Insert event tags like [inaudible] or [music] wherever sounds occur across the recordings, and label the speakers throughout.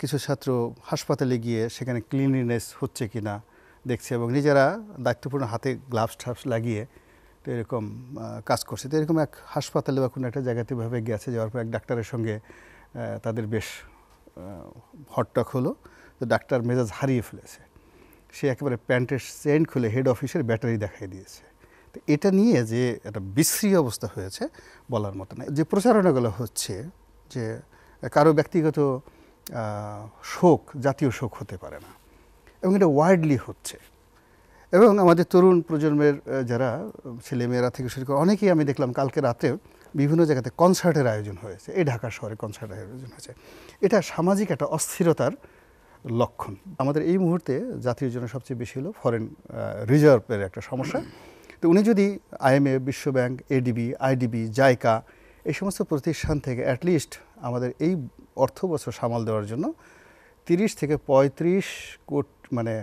Speaker 1: কিছু ছাত্র হাসপাতালে গিয়ে সেখানে ক্লিনলিনেস হচ্ছে কি না দেখছে এবং নিজেরা দায়িত্বপূর্ণ হাতে গ্লাভস ঠাভস লাগিয়ে তো এরকম কাজ করছে তো এরকম এক হাসপাতালে বা কোনো একটা জায়গাতে ভাবে গেছে যাওয়ার পর এক ডাক্তারের সঙ্গে তাদের বেশ হটটক হলো তো ডাক্তার মেজাজ হারিয়ে ফেলেছে সে একেবারে প্যান্টের চেন খুলে হেড অফিসের ব্যাটারি দেখাই দিয়েছে তো এটা নিয়ে যে একটা বিশ্রী অবস্থা হয়েছে বলার মতো না যে প্রচারণাগুলো হচ্ছে যে কারো ব্যক্তিগত শোক জাতীয় শোক হতে পারে না এবং এটা ওয়াইডলি হচ্ছে এবং আমাদের তরুণ প্রজন্মের যারা ছেলেমেয়েরা থেকে শুরু করে অনেকেই আমি দেখলাম কালকে রাতে বিভিন্ন জায়গাতে কনসার্টের আয়োজন হয়েছে এই ঢাকা শহরে কনসার্টের আয়োজন হয়েছে এটা সামাজিক একটা অস্থিরতার লক্ষণ আমাদের এই মুহূর্তে জাতীয় জন্য সবচেয়ে বেশি হলো ফরেন রিজার্ভের একটা সমস্যা তো উনি যদি আইএমএ বিশ্বব্যাংক এডিবি আইডিবি জায়কা এই সমস্ত প্রতিষ্ঠান থেকে অ্যাটলিস্ট আমাদের এই অর্থ বছর সামাল দেওয়ার জন্য তিরিশ থেকে পঁয়ত্রিশ কোট মানে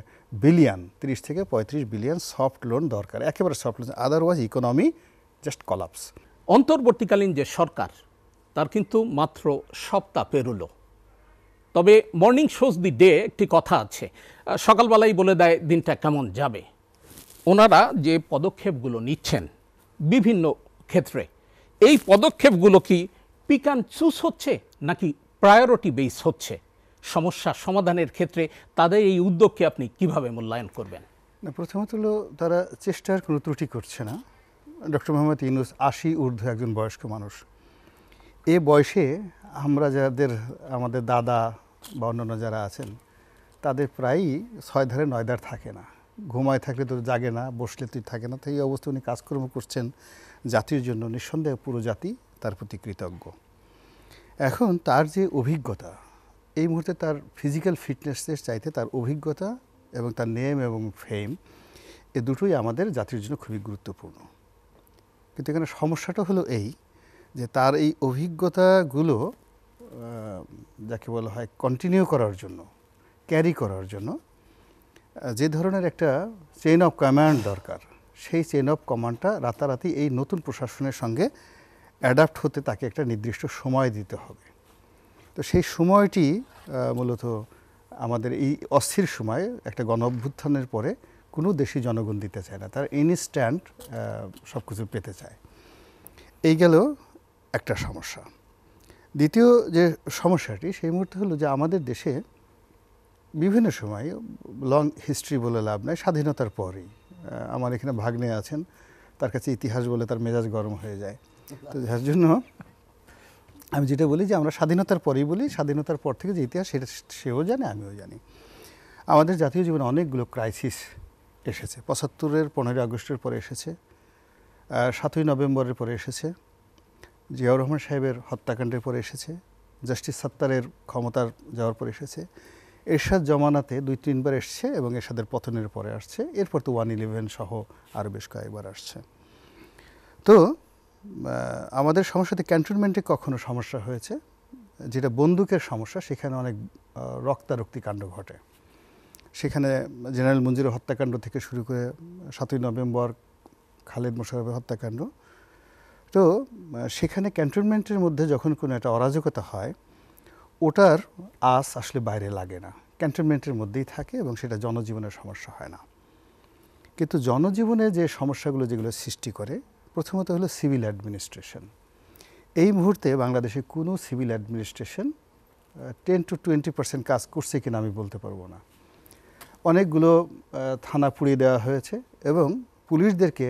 Speaker 1: বিলিয়ন তিরিশ থেকে পঁয়ত্রিশ বিলিয়ন সফট লোন দরকার একেবারে soft loan otherwise economy just collapse অন্তর্বর্তীকালীন যে সরকার তার কিন্তু মাত্র সপ্তাহ পেরুল তবে মর্নিং শোজ দি ডে একটি কথা আছে সকালবেলাই বলে দেয় দিনটা কেমন যাবে ওনারা যে পদক্ষেপগুলো নিচ্ছেন বিভিন্ন ক্ষেত্রে এই পদক্ষেপগুলো কি পিক অ্যান্ড চুজ হচ্ছে নাকি প্রায়োরিটি বেস হচ্ছে সমস্যা সমাধানের ক্ষেত্রে তাদের এই উদ্যোগকে আপনি কিভাবে মূল্যায়ন করবেন প্রথমত হলো তারা চেষ্টার কোনো ত্রুটি করছে না ডক্টর মোহাম্মদ ইউনুস আশি ঊর্ধ্ব একজন বয়স্ক মানুষ এ বয়সে আমরা যাদের আমাদের দাদা বা অন্যান্য যারা আছেন তাদের প্রায়ই ছয় ধারে নয়দার থাকে না ঘুমায় থাকলে তো জাগে না বসলে তুই থাকে না তো এই অবস্থা উনি কাজকর্ম করছেন জাতির জন্য নিঃসন্দেহে পুরো জাতি তার প্রতি কৃতজ্ঞ এখন তার যে অভিজ্ঞতা এই মুহূর্তে তার ফিজিক্যাল ফিটনেসের চাইতে তার অভিজ্ঞতা এবং তার নেম এবং ফেম এ দুটোই আমাদের জাতির জন্য খুবই গুরুত্বপূর্ণ কিন্তু এখানে সমস্যাটা হলো এই যে তার এই অভিজ্ঞতাগুলো যাকে বলা হয় কন্টিনিউ করার জন্য ক্যারি করার জন্য যে ধরনের একটা চেইন অফ কমান্ড দরকার সেই চেইন অফ কমান্ডটা রাতারাতি এই নতুন প্রশাসনের সঙ্গে অ্যাডাপ্ট হতে তাকে একটা নির্দিষ্ট সময় দিতে হবে তো সেই সময়টি মূলত আমাদের এই অস্থির সময় একটা গণ অভ্যুত্থানের পরে কোনো দেশি জনগণ দিতে চায় না তার ইনস্ট্যান্ট সব কিছু পেতে চায় এই গেল একটা সমস্যা দ্বিতীয় যে সমস্যাটি সেই মুহূর্তে হলো যে আমাদের দেশে বিভিন্ন সময় লং হিস্ট্রি বলে লাভ নাই স্বাধীনতার পরেই আমার এখানে ভাগ্নে আছেন তার কাছে ইতিহাস বলে তার মেজাজ গরম হয়ে যায় তো যার জন্য আমি যেটা বলি যে আমরা স্বাধীনতার পরেই বলি স্বাধীনতার পর থেকে যে ইতিহাস সেটা সেও জানে আমিও জানি আমাদের জাতীয় জীবনে অনেকগুলো ক্রাইসিস এসেছে পঁচাত্তরের পনেরোই আগস্টের পরে এসেছে সাতই নভেম্বরের পরে এসেছে জিয়াউর রহমান সাহেবের হত্যাকাণ্ডের পরে এসেছে জাস্টিস সত্তারের ক্ষমতার যাওয়ার পরে এসেছে এরশাদ জমানাতে দুই তিনবার এসছে এবং এরশাদের পতনের পরে আসছে এরপর তো ওয়ান ইলেভেন সহ আরও বেশ কয়েকবার আসছে তো আমাদের সমস্যাতে ক্যান্টনমেন্টে কখনো সমস্যা হয়েছে যেটা বন্দুকের সমস্যা সেখানে অনেক রক্তারক্তি কাণ্ড ঘটে সেখানে জেনারেল মঞ্জুরের হত্যাকাণ্ড থেকে শুরু করে সাতই নভেম্বর খালেদ মোশারফের হত্যাকাণ্ড তো সেখানে ক্যান্টনমেন্টের মধ্যে যখন কোনো একটা অরাজকতা হয় ওটার আস আসলে বাইরে লাগে না ক্যান্টনমেন্টের মধ্যেই থাকে এবং সেটা জনজীবনের সমস্যা হয় না কিন্তু জনজীবনে যে সমস্যাগুলো যেগুলো সৃষ্টি করে প্রথমত হলো সিভিল অ্যাডমিনিস্ট্রেশন এই মুহূর্তে বাংলাদেশে কোনো civil administration ten to twenty percent কাজ করছে কিনা আমি বলতে পারবো না অনেকগুলো থানা পুড়িয়ে দেওয়া হয়েছে এবং পুলিশদেরকে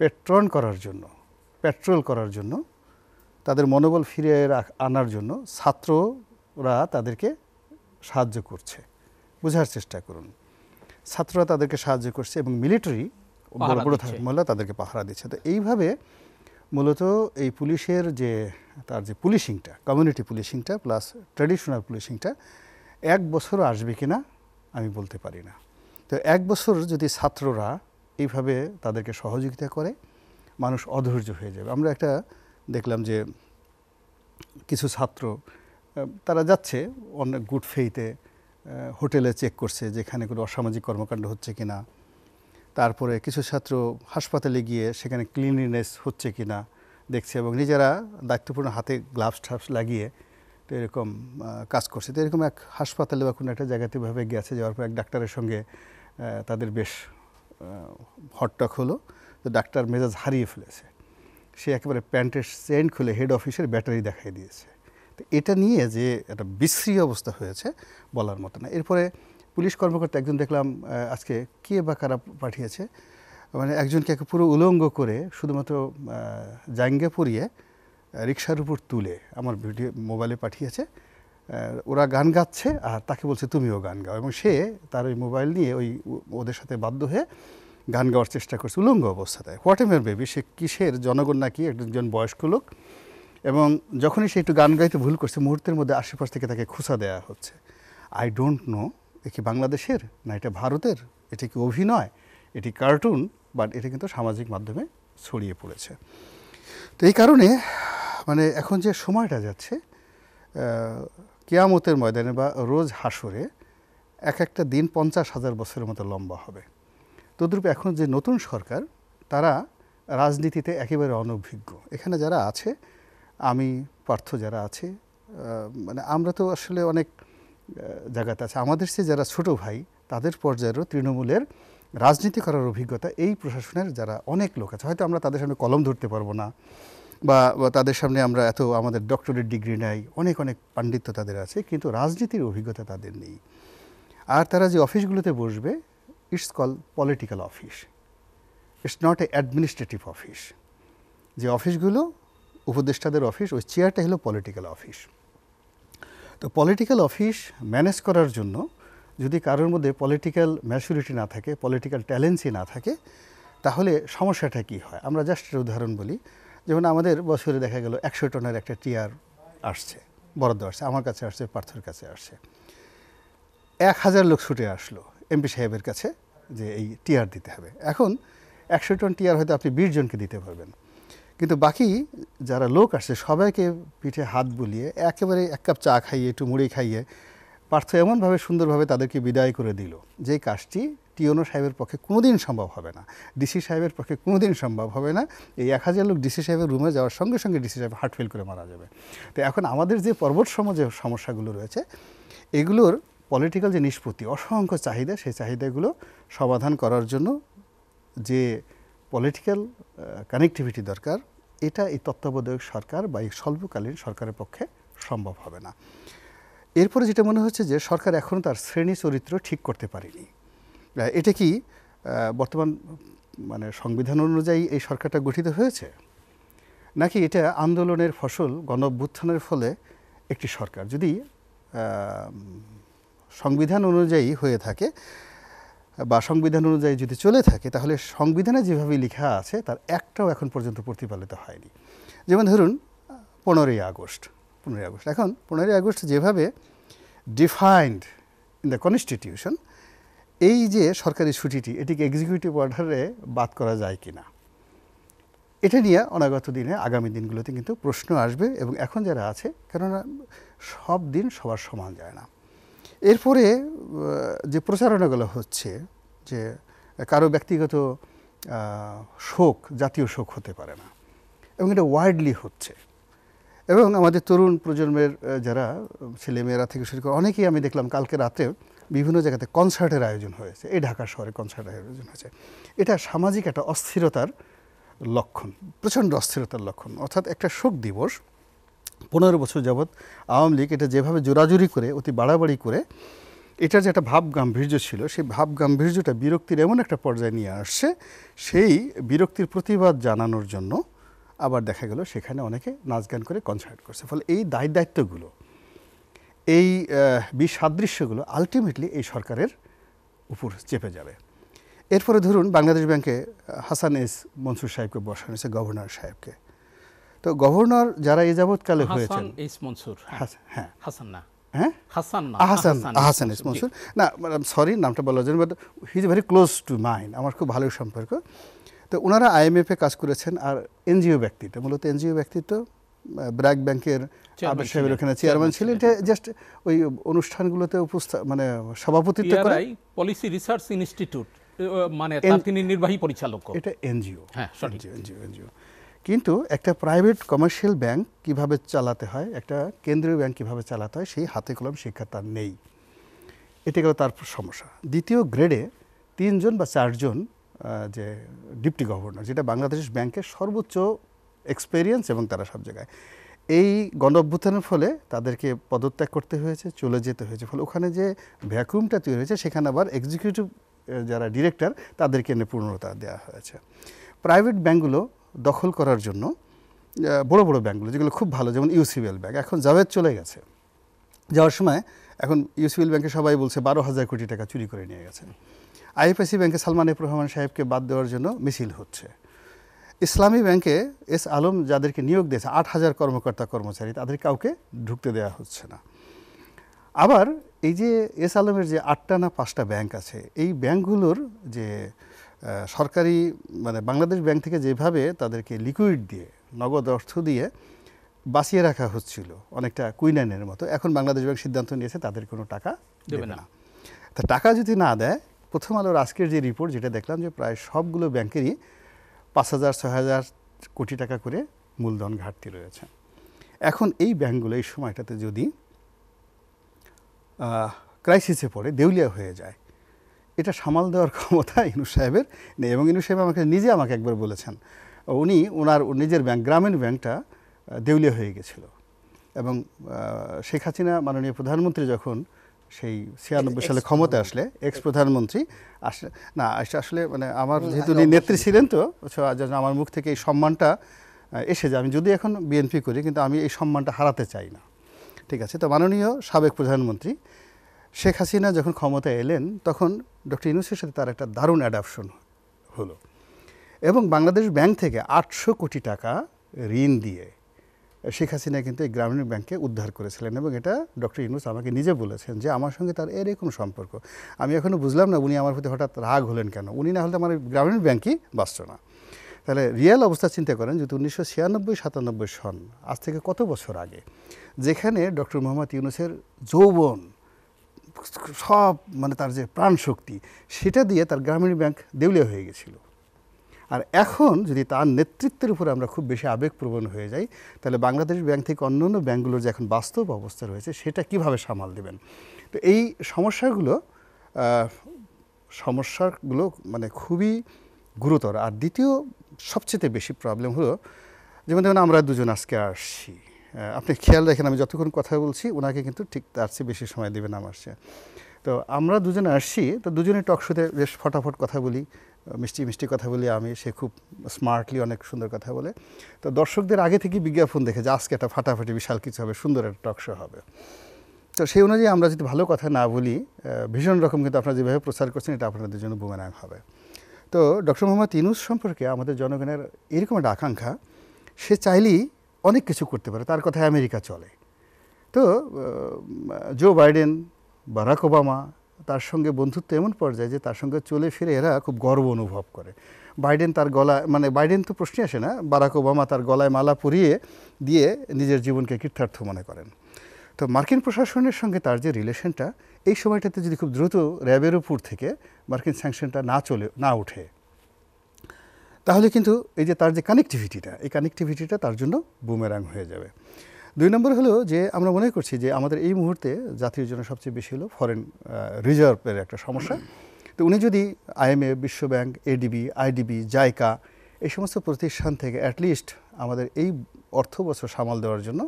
Speaker 1: পেট্রন করার জন্য পেট্রোল করার জন্য তাদের মনোবল ফিরিয়ে আনার জন্য ছাত্ররা তাদেরকে সাহায্য করছে বোঝার চেষ্টা করুন ছাত্ররা তাদেরকে সাহায্য করছে এবং মিলিটারি বড় তাদেরকে পাহারা দিচ্ছে তো এইভাবে মূলত এই পুলিশের যে তার যে পুলিশিংটা কমিউনিটি পুলিশিংটা প্লাস ট্র্যাডিশনাল পুলিশিংটা এক বছর আসবে কি না আমি বলতে পারি না তো এক বছর যদি ছাত্ররা এইভাবে তাদেরকে সহযোগিতা করে মানুষ অধৈর্য হয়ে যাবে আমরা একটা দেখলাম যে কিছু ছাত্র তারা যাচ্ছে অনেক গুড ফেইতে হোটেলে চেক করছে যেখানে কোনো অসামাজিক কর্মকাণ্ড হচ্ছে কি না তারপরে কিছু ছাত্র হাসপাতালে গিয়ে সেখানে ক্লিনলিনেস হচ্ছে কি না দেখছে এবং নিজেরা দায়িত্বপূর্ণ হাতে গ্লাভস ঠাভস লাগিয়ে তো এরকম কাজ করছে তো এরকম এক হাসপাতালে বা কোনো একটা জায়গাতে ভাবে গেছে যাওয়ার পর এক ডাক্তারের সঙ্গে তাদের বেশ হটটক হলো তো ডাক্তার মেজাজ হারিয়ে ফেলেছে সে একেবারে প্যান্টের চেন খুলে হেড অফিসের ব্যাটারি দেখাই দিয়েছে তো এটা নিয়ে যে একটা বিশ্রী অবস্থা হয়েছে বলার মতো না এরপরে পুলিশ কর্মকর্তা একজন দেখলাম আজকে কে বা কারা পাঠিয়েছে মানে একজনকে পুরো উলঙ্গ করে শুধুমাত্র জাঙ্গে পরিয়ে রিক্সার উপর তুলে আমার ভিডিও মোবাইলে পাঠিয়েছে ওরা গান গাচ্ছে আর তাকে বলছে তুমিও গান গাও এবং সে তার ওই মোবাইল নিয়ে ওই ওদের সাথে বাধ্য হয়ে গান গাওয়ার চেষ্টা করছে উলঙ্গ অবস্থাতে হোয়াট এভার বেবি সে কিসের জনগণ নাকি একজন বয়স্ক লোক এবং যখনই সে একটু গান গাইতে ভুল করছে মুহূর্তের মধ্যে আশেপাশ থেকে তাকে খুসা দেওয়া হচ্ছে আই ডোন্ট নো এ কি বাংলাদেশের না এটা ভারতের এটি কি অভিনয় এটি কার্টুন বাট এটা কিন্তু সামাজিক মাধ্যমে ছড়িয়ে পড়েছে তো এই কারণে মানে এখন যে সময়টা যাচ্ছে কেয়ামতের ময়দানে বা রোজ হাসরে এক একটা দিন পঞ্চাশ হাজার বছরের মতো লম্বা হবে তদ্রূপ এখন যে নতুন সরকার তারা রাজনীতিতে একেবারে অনভিজ্ঞ এখানে যারা আছে আমি পার্থ যারা আছে মানে আমরা তো আসলে অনেক জায়গাতে আছে আমাদের সে যারা ছোট ভাই তাদের পর্যায়েরও তৃণমূলের রাজনীতি করার অভিজ্ঞতা এই প্রশাসনের যারা অনেক লোক আছে হয়তো আমরা তাদের সামনে কলম ধরতে পারবো না বা তাদের সামনে আমরা এত আমাদের ডক্টরেট ডিগ্রি নেই অনেক অনেক পাণ্ডিত্য তাদের আছে কিন্তু রাজনীতির অভিজ্ঞতা তাদের নেই আর তারা যে অফিসগুলোতে বসবে it's call political office it's not a administrative office যে অফিসগুলো উপদেষ্টাদের অফিস ওই চেয়ারটা হলো পলিটিক্যাল অফিস তো পলিটিক্যাল অফিস ম্যানেজ করার জন্য যদি কারোর মধ্যে পলিটিক্যাল ম্যাচুরিটি না থাকে পলিটিক্যাল ট্যালেন্সি না থাকে তাহলে সমস্যাটা কি হয় আমরা জাস্ট উদাহরণ বলি যেমন আমাদের বছরে দেখা গেল একশো টনের একটা টিয়ার আসছে বরাদ্দ আসছে আমার কাছে আসছে পার্থর কাছে আসছে এক হাজার লোক ছুটে আসলো এমপি সাহেবের কাছে যে এই টিয়ার দিতে হবে এখন একশো টন টিয়ার হয়তো আপনি বিশ জনকে দিতে পারবেন কিন্তু বাকি যারা লোক আসছে সবাইকে পিঠে হাত বুলিয়ে একেবারে এক কাপ চা খাইয়ে একটু মুড়ি খাইয়ে পার্থ এমনভাবে সুন্দরভাবে তাদেরকে বিদায় করে দিল যে কাজটি টিওনো সাহেবের পক্ষে কোনোদিন সম্ভব হবে না ডিসি সাহেবের পক্ষে কোনোদিন সম্ভব হবে না এই এক হাজার লোক ডিসি সাহেবের রুমে যাওয়ার সঙ্গে সঙ্গে ডিসি সাহেব হার্ট ফেল করে মারা যাবে তো এখন আমাদের যে পর্বত সমাজে সমস্যাগুলো রয়েছে এগুলোর পলিটিক্যাল যে নিষ্পত্তি অসংখ্য চাহিদা সেই চাহিদাগুলো সমাধান করার জন্য যে পলিটিক্যাল কানেকটিভিটি uh, দরকার এটা এই তত্ত্বাবধায়ক সরকার বা এই স্বল্পকালীন সরকারের পক্ষে সম্ভব হবে না এরপরে যেটা মনে হচ্ছে যে সরকার এখনও তার শ্রেণী চরিত্র ঠিক করতে পারেনি এটা কি বর্তমান মানে সংবিধান অনুযায়ী এই সরকারটা গঠিত হয়েছে নাকি এটা আন্দোলনের ফসল গণভ্যুত্থানের ফলে একটি সরকার যদি সংবিধান অনুযায়ী হয়ে থাকে বা সংবিধান অনুযায়ী যদি চলে থাকে তাহলে সংবিধানে যেভাবে লেখা আছে তার একটাও এখন পর্যন্ত প্রতিপালিত হয়নি যেমন ধরুন পনেরোই আগস্ট পনেরোই আগস্ট এখন পনেরোই আগস্ট যেভাবে ডিফাইন্ড ইন দ্য কনস্টিটিউশন এই যে সরকারি ছুটিটি এটিকে এক্সিকিউটিভ অর্ডারে বাদ করা যায় কি না এটা নিয়ে অনাগত দিনে আগামী দিনগুলোতে কিন্তু প্রশ্ন আসবে এবং এখন যারা আছে কেননা সব দিন সবার সমান যায় না এরপরে যে প্রচারণাগুলো হচ্ছে যে কারো ব্যক্তিগত শোক জাতীয় শোক হতে পারে না এবং এটা ওয়াইডলি হচ্ছে এবং আমাদের তরুণ প্রজন্মের যারা ছেলেমেয়েরা থেকে শুরু করে অনেকেই আমি দেখলাম কালকে রাতে বিভিন্ন জায়গাতে কনসার্টের আয়োজন হয়েছে এই ঢাকা শহরে কনসার্টের আয়োজন হয়েছে এটা সামাজিক একটা অস্থিরতার লক্ষণ প্রচণ্ড অস্থিরতার লক্ষণ অর্থাৎ একটা শোক দিবস পনেরো বছর যাবৎ আওয়ামী লীগ এটা যেভাবে জোরাজুরি করে অতি বাড়াবাড়ি করে এটার যে একটা ভাব গাম্ভীর্য ছিল সেই ভাব গাম্ভীর্যটা বিরক্তির এমন একটা পর্যায়ে নিয়ে আসছে সেই বিরক্তির প্রতিবাদ জানানোর জন্য আবার দেখা গেল সেখানে অনেকে নাচ গান করে কনসার্ট করছে ফলে এই দায় দায়িত্বগুলো এই বিসাদৃশ্যগুলো আলটিমেটলি এই সরকারের উপর চেপে যাবে এরপরে ধরুন বাংলাদেশ ব্যাংকে হাসান এস মনসুর সাহেবকে বসানো হয়েছে গভর্নর সাহেবকে তো গভর্নর যারা এ যাবৎকালে হয়েছেন হাসান মনসুর না সরি নামটা বলা যায় but he is very close to mind আমার খুব ভালো সম্পর্ক তো ওনারা আইএমএফে কাজ করেছেন আর এনজিও ব্যক্তিত্ব মূলত এনজিও ব্যক্তিত্ব ব্র্যাক ব্যাংকের সাহেবের ওখানে চেয়ারম্যান ছিলেন জাস্ট ওই অনুষ্ঠানগুলোতে উপস্থা মানে সভাপতিত্ব করে পলিসি রিসার্চ ইনস্টিটিউট মানে তিনি নির্বাহী পরিচালক এটা এনজিও হ্যাঁ এনজিও এনজিও এনজিও কিন্তু একটা প্রাইভেট কমার্শিয়াল ব্যাংক কিভাবে চালাতে হয় একটা কেন্দ্রীয় ব্যাংক কিভাবে চালাতে হয় সেই হাতে কলম শিক্ষা তার নেই এটা গেল তার সমস্যা দ্বিতীয় গ্রেডে তিনজন বা চারজন যে ডিপটি গভর্নর যেটা বাংলাদেশ ব্যাংকের সর্বোচ্চ এক্সপেরিয়েন্স এবং তারা সব জায়গায় এই গণ অভ্যুত্থানের ফলে তাদেরকে পদত্যাগ করতে হয়েছে চলে যেতে হয়েছে ফলে ওখানে যে ভ্যাকুমটা তৈরি হয়েছে সেখানে আবার এক্সিকিউটিভ যারা ডিরেক্টর তাদেরকে এনে পূর্ণতা দেওয়া হয়েছে প্রাইভেট ব্যাঙ্কগুলো দখল করার জন্য বড় বড় ব্যাংকগুলো যেগুলো খুব ভালো যেমন ইউসিবিএল ব্যাংক এখন জাভেদ চলে গেছে যাওয়ার সময় এখন ইউসিবিএল ব্যাংকে সবাই বলছে বারো হাজার কোটি টাকা চুরি করে নিয়ে গেছে আইএফআইসি ব্যাংকে সালমান এফ রহমান সাহেবকে বাদ দেওয়ার জন্য মিছিল হচ্ছে ইসলামী ব্যাংকে এস আলম যাদেরকে নিয়োগ দিয়েছে আট হাজার কর্মকর্তা কর্মচারী তাদের কাউকে ঢুকতে দেওয়া হচ্ছে না আবার এই যে এস আলমের যে আটটা না পাঁচটা ব্যাংক আছে এই ব্যাংকগুলোর যে সরকারি মানে বাংলাদেশ ব্যাংক থেকে যেভাবে তাদেরকে লিকুইড দিয়ে নগদ অর্থ দিয়ে বাঁচিয়ে রাখা হচ্ছিল অনেকটা কুইনাইনের মতো এখন বাংলাদেশ ব্যাংক সিদ্ধান্ত নিয়েছে তাদের কোনো টাকা দেবে না তা টাকা যদি না দেয় প্রথম আলোর আজকের যে রিপোর্ট যেটা দেখলাম যে প্রায় সবগুলো ব্যাংকেরই পাঁচ হাজার ছয় হাজার কোটি টাকা করে মূলধন ঘাটতি রয়েছে এখন এই ব্যাংকগুলো এই সময়টাতে যদি ক্রাইসিসে পড়ে দেউলিয়া হয়ে যায় এটা সামাল দেওয়ার ক্ষমতা [laughs] ইনু সাহেবের নেই এবং ইনু সাহেব আমাকে নিজে আমাকে একবার বলেছেন উনি ওনার নিজের ব্যাংক গ্রামীণ ব্যাংকটা দেউলিয়া হয়ে গেছিল এবং শেখ হাসিনা মাননীয় প্রধানমন্ত্রী যখন সেই ছিয়ানব্বই সালে ক্ষমতা আসলে এক্স প্রধানমন্ত্রী আসলে না আসলে মানে আমার যেহেতু আচ্ছা, উনি নেত্রী ছিলেন তো আমার মুখ থেকে এই সম্মানটা এসে যায় আমি যদি এখন বিএনপি করি কিন্তু আমি এই সম্মানটা হারাতে চাই না ঠিক আছে তো মাননীয় সাবেক প্রধানমন্ত্রী শেখ হাসিনা যখন ক্ষমতায় এলেন তখন ডক্টর ইউনুসের সাথে তার একটা দারুণ অ্যাডাপশন হলো এবং বাংলাদেশ ব্যাংক থেকে আটশো কোটি টাকা ঋণ দিয়ে শেখ হাসিনা কিন্তু এই গ্রামীণ ব্যাংকে উদ্ধার করেছিলেন এবং এটা ডক্টর ইউনুস আমাকে নিজে বলেছেন যে আমার সঙ্গে তার এরকম সম্পর্ক আমি এখনও বুঝলাম না উনি আমার প্রতি হঠাৎ রাগ হলেন কেন উনি না হলে আমার গ্রামীণ ব্যাংকই বাঁচত না তাহলে রিয়েল অবস্থা চিন্তা করেন যেহেতু উনিশশো ছিয়ানব্বই সাতানব্বই সন আজ থেকে কত বছর আগে যেখানে ডক্টর মোহাম্মদ ইউনুসের যৌবন সব মানে তার যে প্রাণশক্তি সেটা দিয়ে তার গ্রামীণ ব্যাংক দেউলিয়া হয়ে গেছিল আর এখন যদি তার নেতৃত্বের উপরে আমরা খুব বেশি আবেগপ্রবণ হয়ে যাই তাহলে বাংলাদেশ ব্যাংক থেকে অন্য অন্য ব্যাঙ্কগুলোর যে এখন বাস্তব অবস্থা রয়েছে সেটা কিভাবে সামাল দেবেন তো এই সমস্যাগুলো সমস্যাগুলো মানে খুবই গুরুতর আর দ্বিতীয় সবচেয়ে বেশি প্রবলেম হলো যেমন যেমন আমরা দুজন আজকে আসছি আপনি খেয়াল রাখেন আমি যতক্ষণ কথা বলছি ওনাকে কিন্তু ঠিক তার চেয়ে বেশি সময় দেবেন আমার সে তো আমরা দুজনে আসছি তো দুজনে টকশোতে বেশ ফটাফট কথা বলি মিষ্টি মিষ্টি কথা বলি আমি সে খুব স্মার্টলি অনেক সুন্দর কথা বলে তো দর্শকদের আগে থেকে বিজ্ঞাপন দেখে যে আজকে একটা ফাটাফাটি বিশাল কিছু হবে সুন্দর একটা টকশো হবে তো সেই অনুযায়ী আমরা যদি ভালো কথা না বলি ভীষণ রকম কিন্তু আপনারা যেভাবে প্রচার করছেন এটা আপনাদের জন্য বুমেরাং হবে তো ডক্টর মোহাম্মদ ইনুস সম্পর্কে আমাদের জনগণের এরকম একটা আকাঙ্ক্ষা সে চাইলেই অনেক কিছু করতে পারে তার কথায় আমেরিকা চলে তো জো বাইডেন বারাক ওবামা তার সঙ্গে বন্ধুত্ব এমন পর্যায়ে যে তার সঙ্গে চলে ফিরে এরা খুব গর্ব অনুভব করে বাইডেন তার গলায় মানে বাইডেন তো প্রশ্নে আসে না বারাক ওবামা তার গলায় মালা পরিয়ে দিয়ে নিজের জীবনকে কীর্থার্থ মনে করেন তো মার্কিন প্রশাসনের সঙ্গে তার যে রিলেশনটা এই সময়টাতে যদি খুব দ্রুত র্যাবের উপর থেকে মার্কিন স্যাংশনটা না চলে না ওঠে তাহলে কিন্তু এই যে তার যে কানেকটিভিটিটা এই কানেকটিভিটিটা তার জন্য বুমেরাং হয়ে যাবে দুই নম্বর হলো যে আমরা মনে করছি যে আমাদের এই মুহূর্তে জাতির জন্য সবচেয়ে বেশি হলো ফরেন রিজার্ভের একটা সমস্যা তো উনি যদি আইএমএ বিশ্বব্যাংক এডিবি আইডিবি জায়কা এই সমস্ত প্রতিষ্ঠান থেকে অ্যাটলিস্ট আমাদের এই অর্থ বছর সামাল দেওয়ার জন্য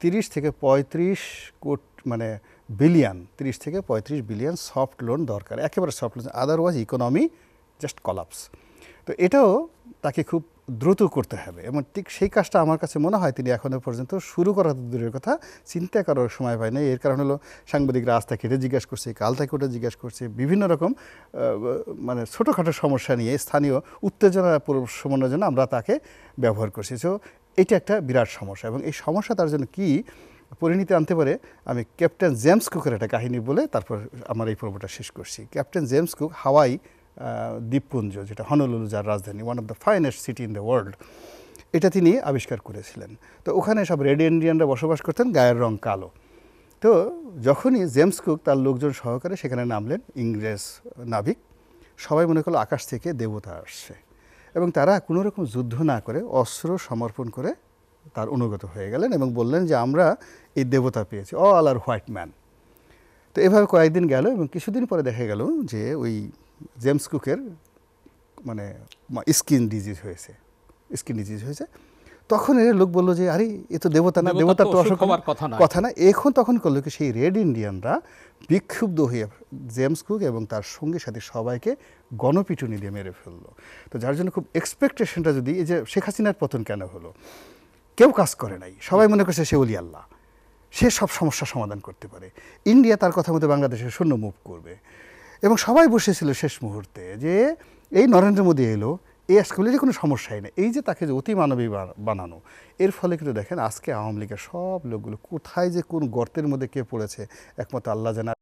Speaker 1: তিরিশ থেকে পঁয়ত্রিশ কোট মানে বিলিয়ন তিরিশ থেকে পঁয়ত্রিশ বিলিয়ন সফট লোন দরকার একেবারে soft loan otherwise economy just collapse তো এটাও তাকে খুব দ্রুত করতে হবে এবং ঠিক সেই কাজটা আমার কাছে মনে হয় তিনি এখনও পর্যন্ত শুরু করা দূরের কথা চিন্তা করার সময় পায় না এর কারণ হলো সাংবাদিকরা আজ তাকে এটা জিজ্ঞাসা করছে কাল তাকে ওটা জিজ্ঞাসা করছে বিভিন্ন রকম মানে ছোটোখাটো সমস্যা নিয়ে স্থানীয় উত্তেজনা সমন্বয়ের জন্য আমরা তাকে ব্যবহার করছি সো এটা একটা বিরাট সমস্যা এবং এই সমস্যা তার জন্য কী পরিণীতি আনতে পারে আমি ক্যাপ্টেন জেমস কুকের একটা কাহিনী বলে তারপর আমার এই পর্বটা শেষ করছি ক্যাপ্টেন জেমস কুক হাওয়াই দ্বীপপুঞ্জ যেটা হনলুলু যার রাজধানী one of the finest city in the world এটা তিনি আবিষ্কার করেছিলেন তো ওখানে সব রেড ইন্ডিয়ানরা বসবাস করতেন গায়ের রং কালো তো যখনই জেমস কুক তার লোকজন সহকারে সেখানে নামলেন ইংরেজ নাবিক সবাই মনে করলো আকাশ থেকে দেবতা আসছে এবং তারা কোনো রকম যুদ্ধ না করে অস্ত্র সমর্পণ করে তার অনুগত হয়ে গেলেন এবং বললেন যে আমরা এই দেবতা পেয়েছি অল আর হোয়াইট ম্যান তো এভাবে কয়েকদিন গেল এবং কিছুদিন পরে দেখা গেল যে ওই জেমস কুকের মানে স্কিন ডিজিজ হয়েছে স্কিন ডিজিজ হয়েছে তখন এর লোক বললো যে আরে এ তো দেবতা না দেবতা তো অসুখ হওয়ার কথা না কথা না এখন তখন করলো কি সেই রেড ইন্ডিয়ানরা বিক্ষুব্ধ হয়ে জেমস কুক এবং তার সঙ্গে সাথে সবাইকে গণপিটুনি দিয়ে মেরে ফেললো তো যার জন্য খুব এক্সপেকটেশনটা যদি এই যে শেখ হাসিনার পতন কেন হলো কেউ কাজ করে নাই সবাই মনে করছে সে অলি আল্লাহ সে সব সমস্যা সমাধান করতে পারে ইন্ডিয়া তার কথা মতো বাংলাদেশের শূন্য মুভ করবে এবং সবাই বসেছিল শেষ মুহূর্তে যে এই নরেন্দ্র মোদী এলো এই যে কোনো সমস্যাই নেই এই যে তাকে যে অতি মানবী বানানো এর ফলে কিন্তু দেখেন আজকে আওয়ামী লীগের সব লোকগুলো কোথায় যে কোন গর্তের মধ্যে কে পড়েছে একমাত্র আল্লাহ জানা